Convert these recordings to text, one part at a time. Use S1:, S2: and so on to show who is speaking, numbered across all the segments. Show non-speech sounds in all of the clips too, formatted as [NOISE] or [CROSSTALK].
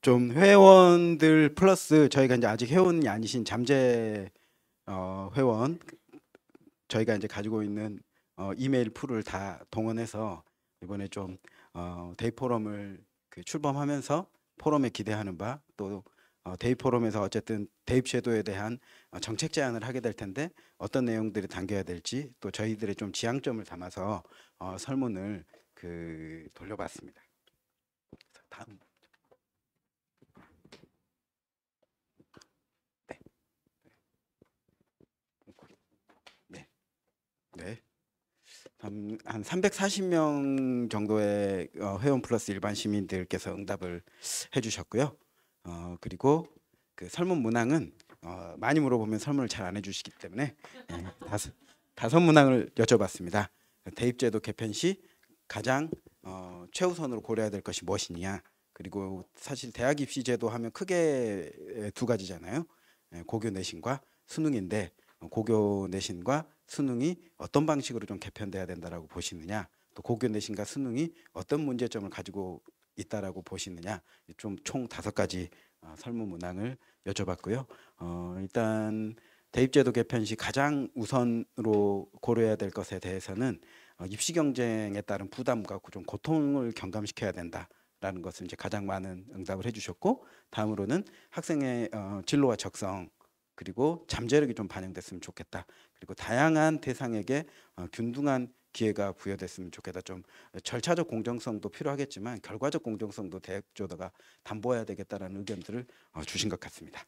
S1: 좀 회원들 플러스 저희가 이제 아직 회원이 아니신 잠재 어, 회원 저희가 이제 가지고 있는 어, 이메일 풀을 다 동원해서 이번에 좀 어, 데이 포럼을 그 출범하면서 포럼에 기대하는 바 또 어, 대입 포럼에서 어쨌든 대입 제도에 대한 어, 정책 제안을 하게 될 텐데 어떤 내용들이 담겨야 될지 또 저희들의 좀 지향점을 담아서 어, 설문을 그 돌려봤습니다. 다음. 네. 한, 340명 정도의 어, 회원 플러스 일반 시민들께서 응답을 해주셨고요. 어, 그리고 그 설문 문항은 어, 많이 물어보면 설문을 잘 안 해주시기 때문에 네, 다섯, 다섯 문항을 여쭤봤습니다. 대입제도 개편 시 가장 어, 최우선으로 고려해야 될 것이 무엇이냐 그리고 사실 대학 입시 제도 하면 크게 예, 두 가지잖아요. 예, 고교 내신과 수능인데 고교 내신과 수능이 어떤 방식으로 좀 개편돼야 된다라고 보시느냐 또 고교 내신과 수능이 어떤 문제점을 가지고 있다라고 보시느냐 좀 총 다섯 가지 어, 설문 문항을 여쭤봤고요. 어, 일단 대입제도 개편 시 가장 우선으로 고려해야 될 것에 대해서는 어, 입시 경쟁에 따른 부담과 좀 고통을 경감시켜야 된다. 라는 것을 이제 가장 많은 응답을 해주셨고 다음으로는 학생의 어, 진로와 적성 그리고 잠재력이 좀 반영됐으면 좋겠다. 그리고 다양한 대상에게 어, 균등한 기회가 부여됐으면 좋겠다. 좀 절차적 공정성도 필요하겠지만 결과적 공정성도 대학조다가 담보해야 되겠다라는 의견들을 어, 주신 것 같습니다.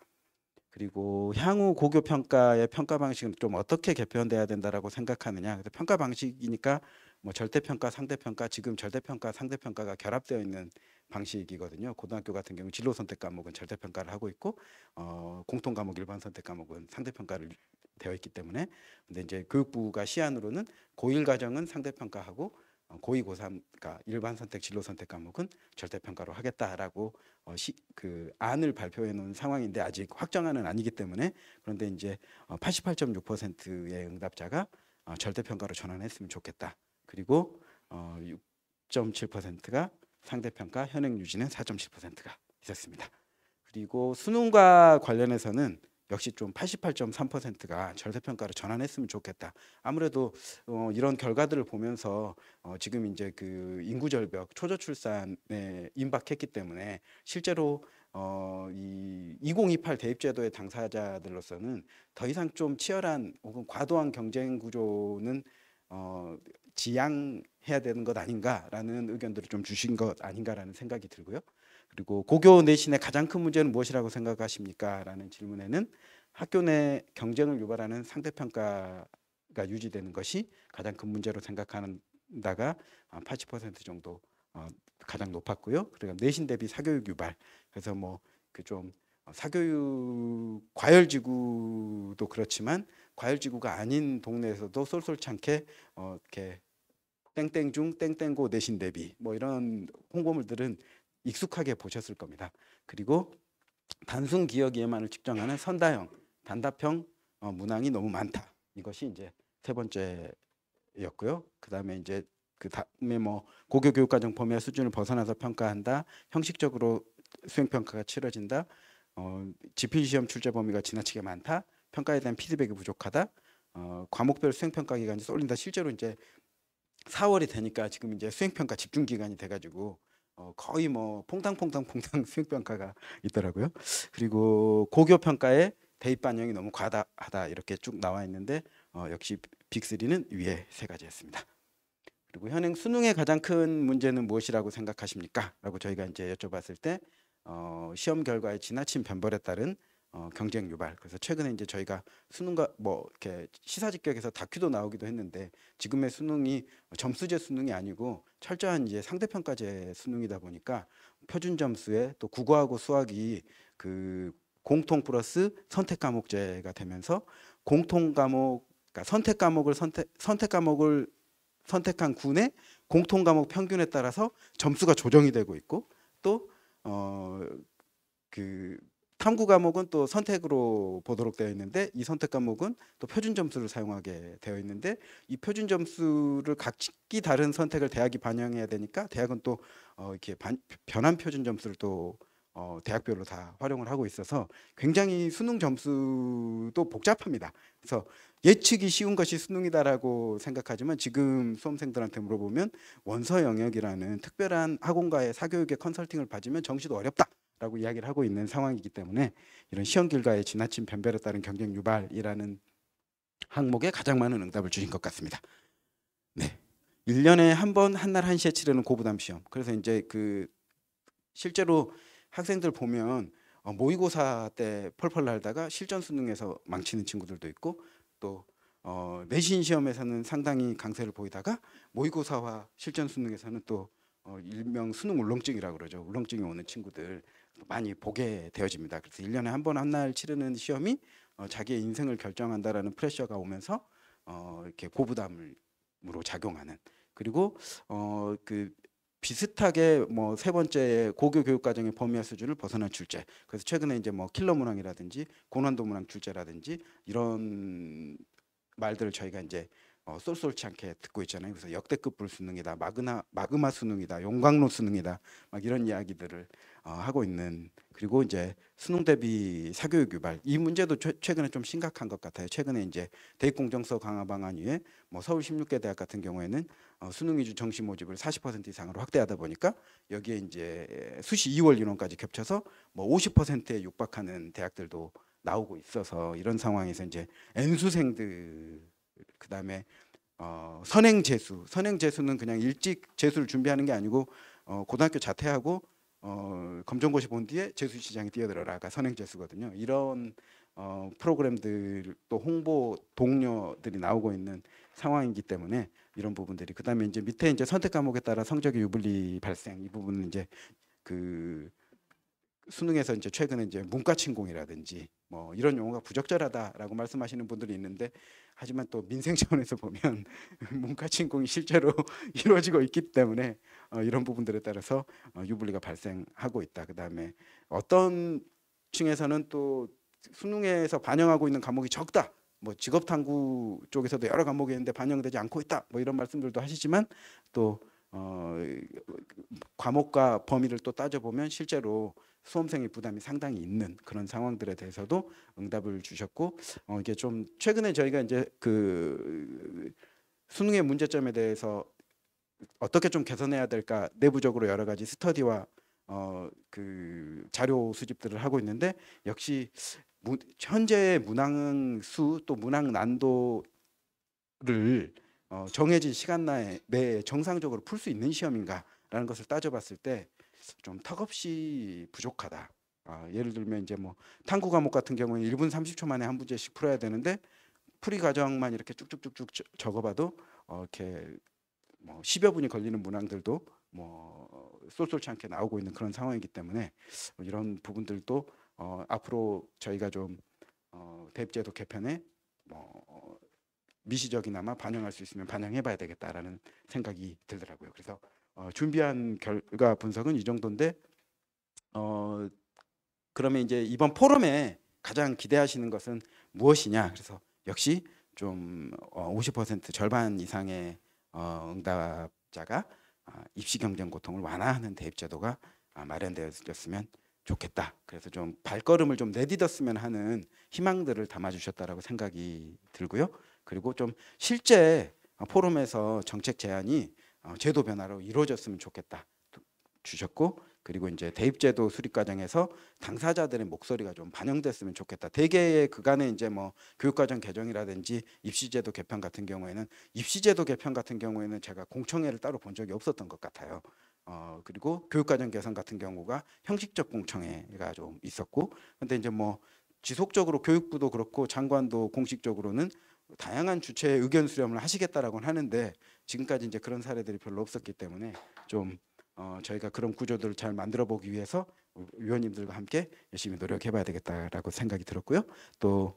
S1: 그리고 향후 고교 평가의 평가 방식은 좀 어떻게 개편돼야 된다라고 생각하느냐. 그래서 평가 방식이니까 뭐 절대 평가, 상대 평가, 지금 절대 평가, 상대 평가가 결합되어 있는 방식이거든요. 고등학교 같은 경우 진로 선택 과목은 절대 평가를 하고 있고 어, 공통 과목 일반 선택 과목은 상대 평가를 되어 있기 때문에 근데 이제 교육부가 시안으로는 고일 과정은 상대 평가하고 고2 어, 고3 그러니까 일반 선택 진로 선택 과목은 절대 평가로 하겠다라고 어, 시, 그 안을 발표해 놓은 상황인데 아직 확정안은 아니기 때문에 그런데 이제 88.6%의 어, 응답자가 어, 절대 평가로 전환했으면 좋겠다. 그리고 어, 6.7%가 상대평가 현행 유지는 4.7%가 있었습니다. 그리고 수능과 관련해서는 역시 좀 88.3%가 절대평가로 전환했으면 좋겠다. 아무래도 어, 이런 결과들을 보면서 어, 지금 이제 그 인구 절벽, 초저 출산에 임박했기 때문에 실제로 어, 이2028 대입제도의 당사자들로서는 더 이상 좀 치열한 혹은 과도한 경쟁 구조는 어, 지양해야 되는 것 아닌가라는 의견들을 좀 주신 것 아닌가라는 생각이 들고요. 그리고 고교 내신의 가장 큰 문제는 무엇이라고 생각하십니까? 라는 질문에는 학교 내 경쟁을 유발하는 상대평가가 유지되는 것이 가장 큰 문제로 생각하는다가 80% 정도 어, 가장 높았고요. 그리고 내신 대비 사교육 유발. 그래서 뭐그좀 어, 사교육 과열지구도 그렇지만 과열지구가 아닌 동네에서도 쏠쏠찮게 어 이렇게 땡땡 중 땡땡고 내신 대비 뭐 이런 홍보물들은 익숙하게 보셨을 겁니다. 그리고 단순 기억에만을 측정하는 선다형, 단답형 어, 문항이 너무 많다. 이것이 이제 세 번째였고요. 그다음에 이제 그 다음에 뭐 고교 교육과정 범위와 수준을 벗어나서 평가한다. 형식적으로 수행 평가가 치러진다. 어, 지필 시험 출제 범위가 지나치게 많다. 평가에 대한 피드백이 부족하다. 어, 과목별 수행 평가 기간이 쏠린다. 실제로 이제 4월이 되니까 지금 이제 수행평가 집중 기간이 돼가지고 어, 거의 뭐 퐁당퐁당퐁당 [LAUGHS] 수행평가가 있더라고요. 그리고 고교 평가에 대입 반영이 너무 과다하다 이렇게 쭉 나와 있는데 어, 역시 빅3는 위에 세 가지였습니다. 그리고 현행 수능의 가장 큰 문제는 무엇이라고 생각하십니까? 라고 저희가 이제 여쭤봤을 때 어, 시험 결과의 지나친 변별에 따른 어, 경쟁 유발. 그래서 최근에 이제 저희가 수능과 뭐 이렇게 시사 직격에서 다큐도 나오기도 했는데 지금의 수능이 점수제 수능이 아니고 철저한 이제 상대평가제 수능이다 보니까 표준 점수에 또 국어하고 수학이 그 공통 플러스 선택 과목제가 되면서 공통 과목 그러니까 선택 과목을 선택 선택 과목을 선택한 군의 공통 과목 평균에 따라서 점수가 조정이 되고 있고 또어그 탐구 과목은 또 선택으로 보도록 되어 있는데 이 선택 과목은 또 표준 점수를 사용하게 되어 있는데 이 표준 점수를 각기 다른 선택을 대학이 반영해야 되니까 대학은 또 어, 이렇게 반, 변환 표준 점수를 또 어, 대학별로 다 활용을 하고 있어서 굉장히 수능 점수도 복잡합니다. 그래서 예측이 쉬운 것이 수능이다라고 생각하지만 지금 수험생들한테 물어보면 원서 영역이라는 특별한 학원과의 사교육의 컨설팅을 받으면 정시도 어렵다. 라고 이야기를 하고 있는 상황이기 때문에 이런 시험 결과에 지나친 변별에 따른 경쟁 유발이라는 항목에 가장 많은 응답을 주신 것 같습니다. 네. 1년에 한 번 한 날 한시에 치르는 고부담 시험. 그래서 이제 그 실제로 학생들 보면 어, 모의고사 때 펄펄 날다가 실전 수능에서 망치는 친구들도 있고 또 어, 내신 시험에서는 상당히 강세를 보이다가 모의고사와 실전 수능에서는 또 어, 일명 수능 울렁증이라고 그러죠. 울렁증이 오는 친구들 많이 보게 되어집니다. 그래서 1년에 한 번 한 날 치르는 시험이 어, 자기의 인생을 결정한다라는 프레셔가 오면서 어, 이렇게 고부담으로 작용하는 그리고 어, 그 비슷하게 뭐 세 번째 고교 교육 과정의 범위와 수준을 벗어난 출제. 그래서 최근에 이제 뭐 킬러 문항이라든지 고난도 문항 출제라든지 이런 말들을 저희가 이제 어, 쏠쏠치 않게 듣고 있잖아요. 그래서 역대급 불수능이다, 마그나 마그마 수능이다, 용광로 수능이다, 막 이런 이야기들을 어, 하고 있는 그리고 이제 수능 대비 사교육 유발 이 문제도 최, 최근에 좀 심각한 것 같아요. 최근에 이제 대입 공정서 강화 방안 위에 뭐 서울 16개 대학 같은 경우에는 어, 수능 위주 정시 모집을 40% 이상으로 확대하다 보니까 여기에 이제 수시 2월 인원까지 겹쳐서 뭐 50%에 육박하는 대학들도 나오고 있어서 이런 상황에서 이제 N수생들 그 다음에 어, 선행 재수 선행 재수는 그냥 일찍 재수를 준비하는 게 아니고 어, 고등학교 자퇴하고 어, 검정고시 본 뒤에 재수 시장에 뛰어들어라가 그러니까 선행 재수거든요. 이런 어, 프로그램들 또 홍보 동료들이 나오고 있는 상황이기 때문에 이런 부분들이 그다음에 이제 밑에 이제 선택 과목에 따라 성적의 유불리 발생 이 부분은 이제 그 수능에서 이제 최근에 이제 문과 침공이라든지 뭐 이런 용어가 부적절하다라고 말씀하시는 분들이 있는데 하지만 또 민생 차원에서 보면 [LAUGHS] 문과치 공이 실제로 [LAUGHS] 이루어지고 있기 때문에 어 이런 부분들에 따라서 어 유불리가 발생하고 있다. 그다음에 어떤 층에서는 또 수능에서 반영하고 있는 과목이 적다. 뭐 직업 탐구 쪽에서도 여러 과목이 있는데 반영되지 않고 있다. 뭐 이런 말씀들도 하시지만 또 어, 그, 그, 그, 과목과 범위를 또 따져보면 실제로 수험생의 부담이 상당히 있는 그런 상황들에 대해서도 응답을 주셨고 어, 이게 좀 최근에 저희가 이제 그 수능의 문제점에 대해서 어떻게 좀 개선해야 될까 내부적으로 여러 가지 스터디와 어, 그 자료 수집들을 하고 있는데 역시 무, 현재의 문항 수 또 문항 난도를 어, 정해진 시간 내에 정상적으로 풀 수 있는 시험인가라는 것을 따져봤을 때좀 턱없이 부족하다. 아, 예를 들면 이제 뭐 탐구 과목 같은 경우는 1분 30초 만에 한 문제씩 풀어야 되는데 풀이 과정만 이렇게 쭉쭉쭉쭉 적어봐도 어, 이렇게 뭐 10여 분이 걸리는 문항들도 뭐 쏠쏠치 않게 나오고 있는 그런 상황이기 때문에 이런 부분들도 어, 앞으로 저희가 좀 어, 대입제도 개편에 뭐 미시적이나마 반영할 수 있으면 반영해봐야 되겠다라는 생각이 들더라고요. 그래서 어, 준비한 결과 분석은 이 정도인데 어, 그러면 이제 이번 포럼에 가장 기대하시는 것은 무엇이냐? 그래서 역시 좀 50% 어, 절반 이상의 어, 응답자가 아, 입시 경쟁 고통을 완화하는 대입 제도가 아, 마련되었으면 좋겠다. 그래서 좀 발걸음을 좀 내딛었으면 하는 희망들을 담아주셨다라고 생각이 들고요. 그리고 좀 실제 포럼에서 정책 제안이 어, 제도 변화로 이루어졌으면 좋겠다 주셨고 그리고 이제 대입제도 수립 과정에서 당사자들의 목소리가 좀 반영됐으면 좋겠다. 대개 그간에 이제 뭐 교육과정 개정이라든지 입시제도 개편 같은 경우에는 입시제도 개편 같은 경우에는 제가 공청회를 따로 본 적이 없었던 것 같아요. 어 그리고 교육과정 개선 같은 경우가 형식적 공청회가 좀 있었고 근데 이제 뭐 지속적으로 교육부도 그렇고 장관도 공식적으로는 다양한 주체의 의견 수렴을 하시겠다라고는 하는데 지금까지 이제 그런 사례들이 별로 없었기 때문에 좀 어, 저희가 그런 구조들을 잘 만들어 보기 위해서 위원님들과 함께 열심히 노력해 봐야 되겠다라고 생각이 들었고요. 또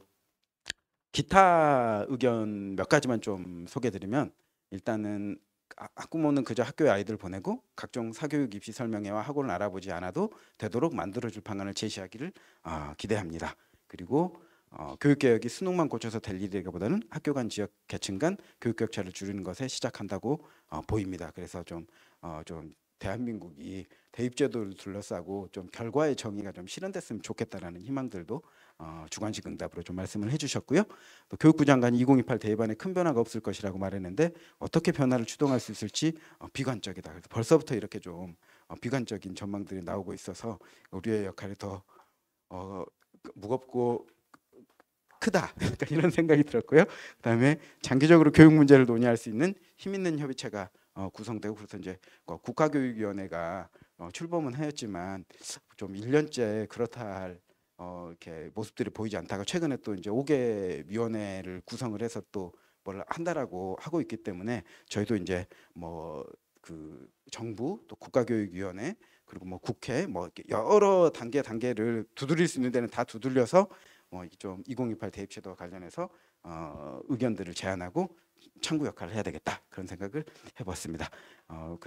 S1: 기타 의견 몇 가지만 좀소개 드리면 일단은 아, 학부모는 그저 학교에 아이들 보내고 각종 사교육 입시 설명회와 학원을 알아보지 않아도 되도록 만들어줄 방안을 제시하기를 어, 기대합니다. 그리고 어, 교육개혁이 수능만 고쳐서 될 일이기보다는 학교 간 지역 계층 간 교육격 차를 줄이는 것에 시작한다고 어, 보입니다. 그래서 좀 어, 좀 대한민국이 대입제도를 둘러싸고 좀 결과의 정의가 좀 실현됐으면 좋겠다라는 희망들도 어, 주관식 응답으로 좀 말씀을 해주셨고요. 또 교육부 장관이 2028 대입안에 큰 변화가 없을 것이라고 말했는데 어떻게 변화를 추동할 수 있을지 어, 비관적이다. 그래서 벌써부터 이렇게 좀 어, 비관적인 전망들이 나오고 있어서 우리의 역할이 더 어, 그 무겁고 크다. 그러니까 [LAUGHS] 이런 생각이 들었고요. 그다음에 장기적으로 교육 문제를 논의할 수 있는 힘 있는 협의체가 어, 구성되고 그래서 이제 뭐 국가교육위원회가 어, 출범은 하였지만 좀 1년째 그렇다 할 어, 이렇게 모습들이 보이지 않다가 최근에 또 이제 5개 위원회를 구성을 해서 또 뭘 한다라고 하고 있기 때문에 저희도 이제 뭐 그 정부 또 국가교육위원회 그리고 뭐 국회 뭐 여러 단계 단계를 두드릴 수 있는 데는 다 두들려서 뭐좀 2028 대입제도와 관련해서 어, 의견들을 제안하고 창구 역할을 해야 되겠다 그런 생각을 해봤습니다. 어, 그